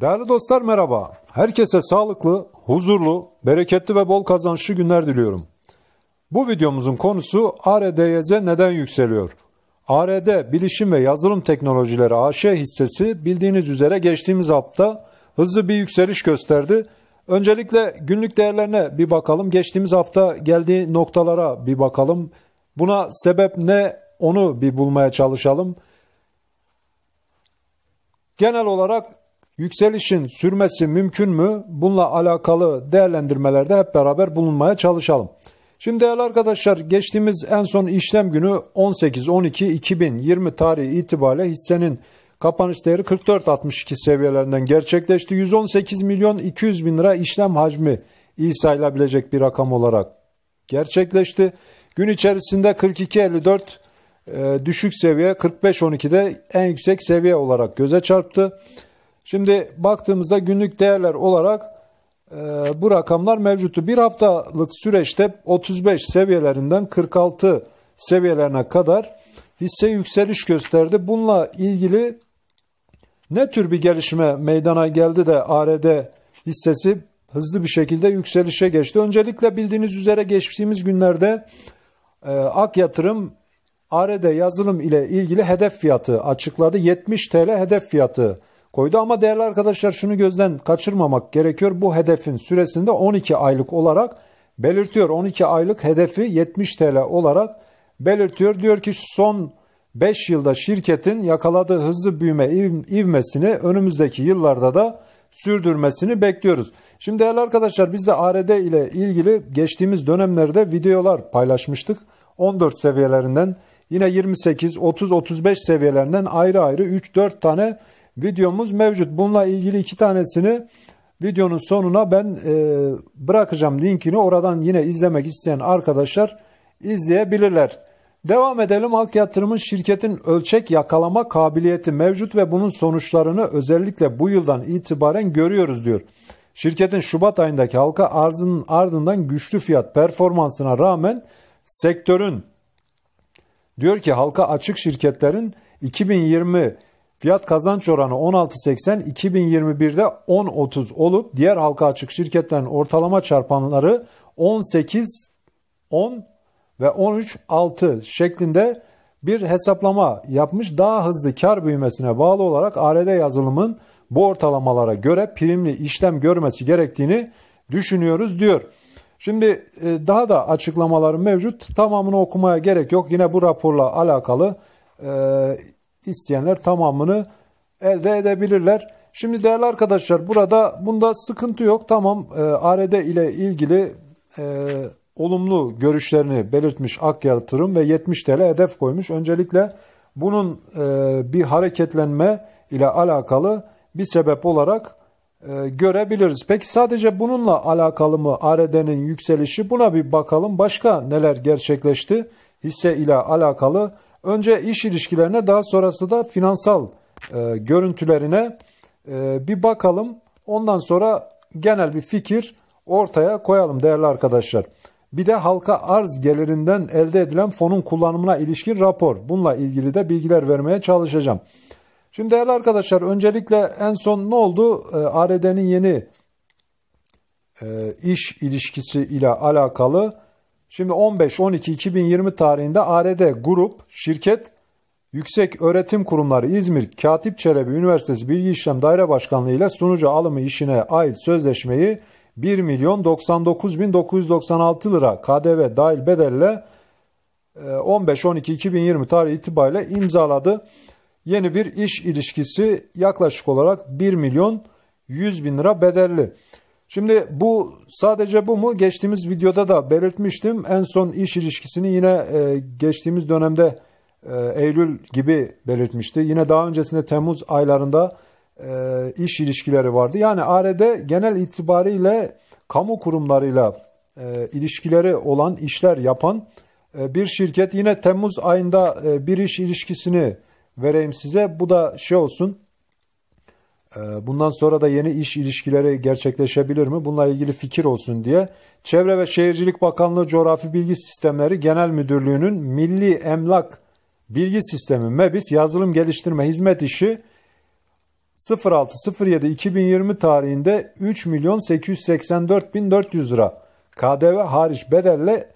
Değerli dostlar merhaba. Herkese sağlıklı, huzurlu, bereketli ve bol kazançlı günler diliyorum. Bu videomuzun konusu ARDYZ neden yükseliyor? ARD Bilişim ve Yazılım Teknolojileri AŞ hissesi bildiğiniz üzere geçtiğimiz hafta hızlı bir yükseliş gösterdi. Öncelikle günlük değerlerine bir bakalım. Geçtiğimiz hafta geldiği noktalara bir bakalım. Buna sebep ne onu bir bulmaya çalışalım. Genel olarak Yükselişin sürmesi mümkün mü? Bununla alakalı değerlendirmelerde hep beraber bulunmaya çalışalım. Şimdi değerli arkadaşlar geçtiğimiz en son işlem günü 18-12-2020 tarihi itibariyle hissenin kapanış değeri 44.62 seviyelerinden gerçekleşti. 118 milyon 200 bin lira işlem hacmi iyi sayılabilecek bir rakam olarak gerçekleşti. Gün içerisinde 42.54 e, düşük seviye 45.12'de en yüksek seviye olarak göze çarptı. Şimdi baktığımızda günlük değerler olarak e, bu rakamlar mevcuttu. Bir haftalık süreçte 35 seviyelerinden 46 seviyelerine kadar hisse yükseliş gösterdi. Bununla ilgili ne tür bir gelişme meydana geldi de ARD hissesi hızlı bir şekilde yükselişe geçti. Öncelikle bildiğiniz üzere geçtiğimiz günlerde e, Ak Yatırım ARD yazılım ile ilgili hedef fiyatı açıkladı. 70 TL hedef fiyatı koydu. Ama değerli arkadaşlar şunu gözden kaçırmamak gerekiyor. Bu hedefin süresinde 12 aylık olarak belirtiyor. 12 aylık hedefi 70 TL olarak belirtiyor. Diyor ki son 5 yılda şirketin yakaladığı hızlı büyüme ivmesini önümüzdeki yıllarda da sürdürmesini bekliyoruz. Şimdi değerli arkadaşlar biz de ARD ile ilgili geçtiğimiz dönemlerde videolar paylaşmıştık. 14 seviyelerinden yine 28, 30, 35 seviyelerinden ayrı ayrı 3-4 tane videomuz mevcut. Bununla ilgili iki tanesini videonun sonuna ben e, bırakacağım linkini. Oradan yine izlemek isteyen arkadaşlar izleyebilirler. Devam edelim. Halk yatırımın şirketin ölçek yakalama kabiliyeti mevcut ve bunun sonuçlarını özellikle bu yıldan itibaren görüyoruz diyor. Şirketin Şubat ayındaki halka arzının ardından güçlü fiyat performansına rağmen sektörün diyor ki halka açık şirketlerin 2020 Fiyat kazanç oranı 16.80 2021'de 10.30 olup diğer halka açık şirketlerin ortalama çarpanları 18 10 ve 13 6 şeklinde bir hesaplama yapmış daha hızlı kar büyümesine bağlı olarak ARD yazılımın bu ortalamalara göre primli işlem görmesi gerektiğini düşünüyoruz diyor. Şimdi e, daha da açıklamaları mevcut. Tamamını okumaya gerek yok. Yine bu raporla alakalı e, isteyenler tamamını elde edebilirler. Şimdi değerli arkadaşlar burada bunda sıkıntı yok. Tamam e, ARD ile ilgili e, olumlu görüşlerini belirtmiş Ak Yatırım ve 70 TL hedef koymuş. Öncelikle bunun e, bir hareketlenme ile alakalı bir sebep olarak e, görebiliriz. Peki sadece bununla alakalı mı ARD'nin yükselişi? Buna bir bakalım. Başka neler gerçekleşti? Hisse ile alakalı Önce iş ilişkilerine daha sonrası da finansal e, görüntülerine e, bir bakalım. Ondan sonra genel bir fikir ortaya koyalım değerli arkadaşlar. Bir de halka arz gelirinden elde edilen fonun kullanımına ilişkin rapor. Bununla ilgili de bilgiler vermeye çalışacağım. Şimdi değerli arkadaşlar öncelikle en son ne oldu? E, ARD'nin yeni e, iş ilişkisi ile alakalı Şimdi 15-12-2020 tarihinde ARD Grup şirket Yüksek Öğretim Kurumları İzmir Katip Çelebi Üniversitesi Bilgi İşlem Daire Başkanlığı ile sunucu alımı işine ait sözleşmeyi 1 milyon 99 lira KDV dahil bedelle 15-12-2020 e, tarihi itibariyle imzaladı. Yeni bir iş ilişkisi yaklaşık olarak 1 milyon 100 bin lira bedelli. Şimdi bu sadece bu mu? Geçtiğimiz videoda da belirtmiştim. En son iş ilişkisini yine e, geçtiğimiz dönemde e, Eylül gibi belirtmişti. Yine daha öncesinde Temmuz aylarında e, iş ilişkileri vardı. Yani ARD genel itibariyle kamu kurumlarıyla e, ilişkileri olan işler yapan e, bir şirket. Yine Temmuz ayında e, bir iş ilişkisini vereyim size. Bu da şey olsun ee, bundan sonra da yeni iş ilişkileri gerçekleşebilir mi? Bununla ilgili fikir olsun diye Çevre ve Şehircilik Bakanlığı Coğrafi Bilgi Sistemleri Genel Müdürlüğü'nün Milli Emlak Bilgi Sistemi MEBİS yazılım geliştirme hizmet işi 06.07.2020 tarihinde 3 milyon 884 bin 400 lira KDV hariç bedelle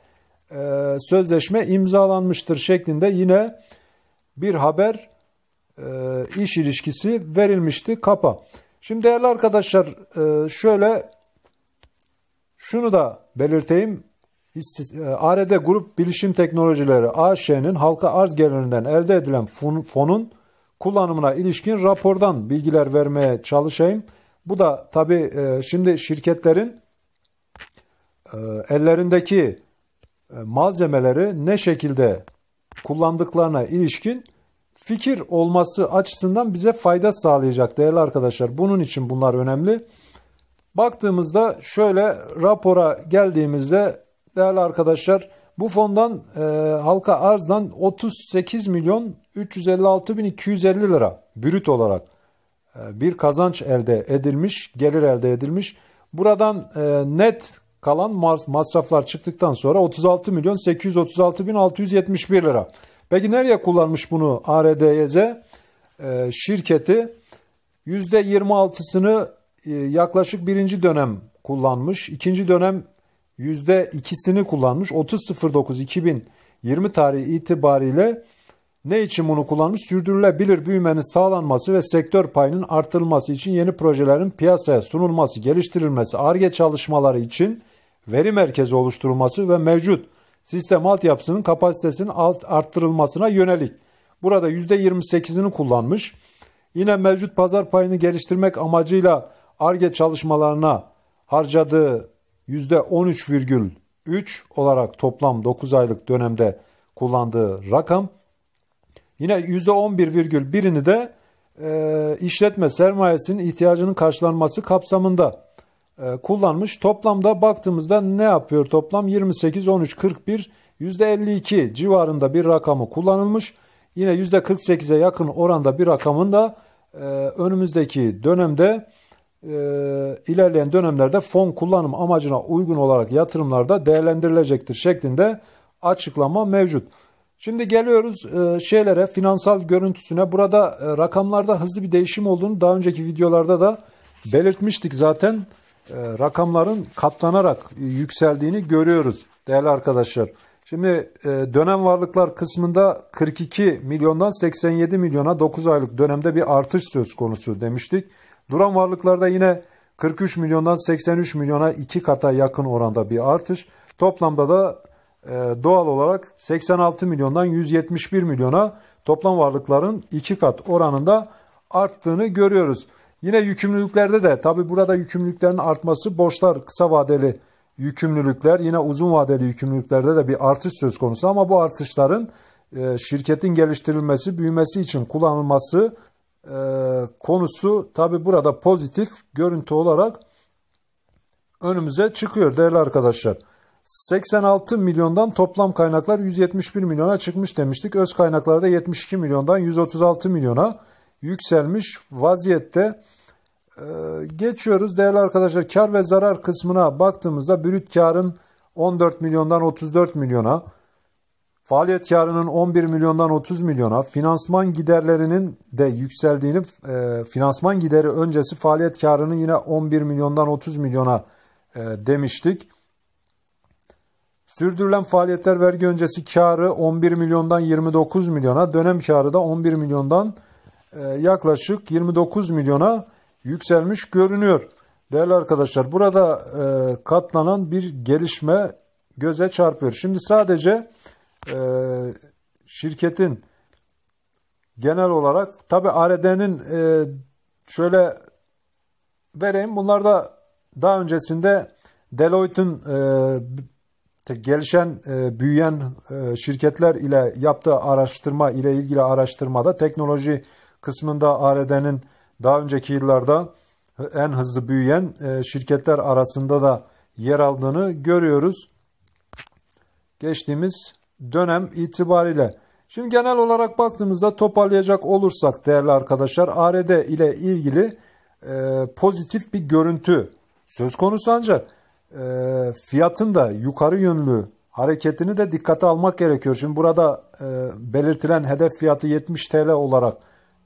e, sözleşme imzalanmıştır şeklinde yine bir haber e, iş ilişkisi verilmişti kapa. Şimdi değerli arkadaşlar e, şöyle şunu da belirteyim. E, ARD Grup Bilişim Teknolojileri AŞ'nin halka arz gelirinden elde edilen fonun kullanımına ilişkin rapordan bilgiler vermeye çalışayım. Bu da tabi şimdi şirketlerin ellerindeki malzemeleri ne şekilde kullandıklarına ilişkin fikir olması açısından bize fayda sağlayacak değerli arkadaşlar. Bunun için bunlar önemli. Baktığımızda şöyle rapora geldiğimizde değerli arkadaşlar bu fondan e, halka arzdan 38 milyon 356 bin 250 lira brüt olarak e, bir kazanç elde edilmiş, gelir elde edilmiş. Buradan e, net kalan masraflar çıktıktan sonra 36 milyon 836 bin 671 lira. Peki nereye kullanmış bunu ARDYC? E, ee, şirketi %26'sını e, yaklaşık birinci dönem kullanmış. ikinci dönem %2'sini kullanmış. 30.09.2020 tarihi itibariyle ne için bunu kullanmış? Sürdürülebilir büyümenin sağlanması ve sektör payının artırılması için yeni projelerin piyasaya sunulması, geliştirilmesi, ARGE çalışmaları için veri merkezi oluşturulması ve mevcut sistem altyapısının kapasitesinin alt arttırılmasına yönelik. Burada %28'ini kullanmış. Yine mevcut pazar payını geliştirmek amacıyla ARGE çalışmalarına harcadığı %13,3 olarak toplam 9 aylık dönemde kullandığı rakam. Yine %11,1'ini de e, işletme sermayesinin ihtiyacının karşılanması kapsamında e, kullanmış. Toplamda baktığımızda ne yapıyor toplam? 28, 13, 41, %52 civarında bir rakamı kullanılmış. Yine %48'e yakın oranda bir rakamın da e, önümüzdeki dönemde e, ilerleyen dönemlerde fon kullanım amacına uygun olarak yatırımlarda değerlendirilecektir şeklinde açıklama mevcut. Şimdi geliyoruz e, şeylere, finansal görüntüsüne. Burada e, rakamlarda hızlı bir değişim olduğunu daha önceki videolarda da belirtmiştik zaten. Ee, rakamların katlanarak yükseldiğini görüyoruz değerli arkadaşlar. Şimdi e, dönem varlıklar kısmında 42 milyondan 87 milyona 9 aylık dönemde bir artış söz konusu demiştik. Duran varlıklarda yine 43 milyondan 83 milyona 2 kata yakın oranda bir artış. Toplamda da e, doğal olarak 86 milyondan 171 milyona toplam varlıkların 2 kat oranında arttığını görüyoruz. Yine yükümlülüklerde de tabi burada yükümlülüklerin artması borçlar kısa vadeli yükümlülükler yine uzun vadeli yükümlülüklerde de bir artış söz konusu ama bu artışların e, şirketin geliştirilmesi, büyümesi için kullanılması e, konusu tabi burada pozitif görüntü olarak önümüze çıkıyor değerli arkadaşlar. 86 milyondan toplam kaynaklar 171 milyona çıkmış demiştik. Öz kaynaklarda 72 milyondan 136 milyona yükselmiş vaziyette. Ee, geçiyoruz değerli arkadaşlar kar ve zarar kısmına baktığımızda brüt karın 14 milyondan 34 milyona, faaliyet karının 11 milyondan 30 milyona, finansman giderlerinin de yükseldiğini, e, finansman gideri öncesi faaliyet karının yine 11 milyondan 30 milyona e, demiştik. Sürdürülen faaliyetler vergi öncesi karı 11 milyondan 29 milyona, dönem karı da 11 milyondan ee, yaklaşık 29 milyona yükselmiş görünüyor. Değerli arkadaşlar burada e, katlanan bir gelişme göze çarpıyor. Şimdi sadece e, şirketin genel olarak tabi ARD'nin e, şöyle vereyim bunlar da daha öncesinde Deloitte'in gelişen büyüyen şirketler ile yaptığı araştırma ile ilgili araştırmada teknoloji kısmında ARD'nin daha önceki yıllarda en hızlı büyüyen e, şirketler arasında da yer aldığını görüyoruz. Geçtiğimiz dönem itibariyle. Şimdi genel olarak baktığımızda toparlayacak olursak değerli arkadaşlar ARD ile ilgili e, pozitif bir görüntü söz konusu ancak e, fiyatın da yukarı yönlü hareketini de dikkate almak gerekiyor. Şimdi burada e, belirtilen hedef fiyatı 70 TL olarak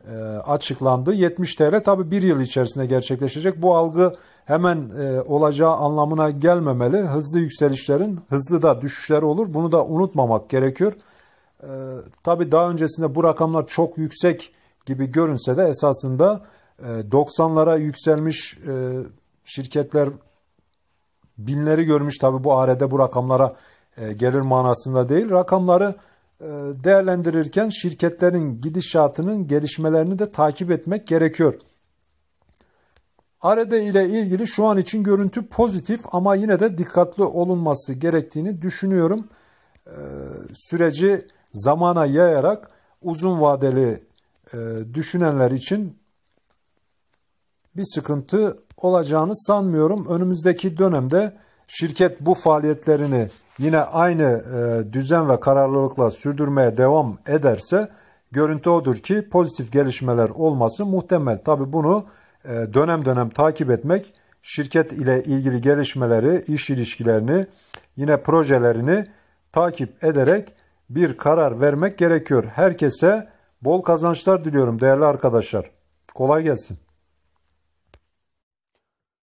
e, açıklandı. 70 TL tabi bir yıl içerisinde gerçekleşecek. Bu algı hemen e, olacağı anlamına gelmemeli. Hızlı yükselişlerin hızlı da düşüşleri olur. Bunu da unutmamak gerekiyor. E, tabi daha öncesinde bu rakamlar çok yüksek gibi görünse de esasında 90'lara e, yükselmiş şirketler binleri görmüş. Tabi bu arede bu rakamlara gelir manasında değil. Rakamları e, değerlendirirken şirketlerin gidişatının gelişmelerini de takip etmek gerekiyor. Arede ile ilgili şu an için görüntü pozitif ama yine de dikkatli olunması gerektiğini düşünüyorum. E, süreci zamana yayarak uzun vadeli e, düşünenler için bir sıkıntı olacağını sanmıyorum. Önümüzdeki dönemde Şirket bu faaliyetlerini yine aynı e, düzen ve kararlılıkla sürdürmeye devam ederse görüntü odur ki pozitif gelişmeler olması muhtemel. Tabi bunu e, dönem dönem takip etmek şirket ile ilgili gelişmeleri, iş ilişkilerini, yine projelerini takip ederek bir karar vermek gerekiyor. Herkese bol kazançlar diliyorum değerli arkadaşlar. Kolay gelsin.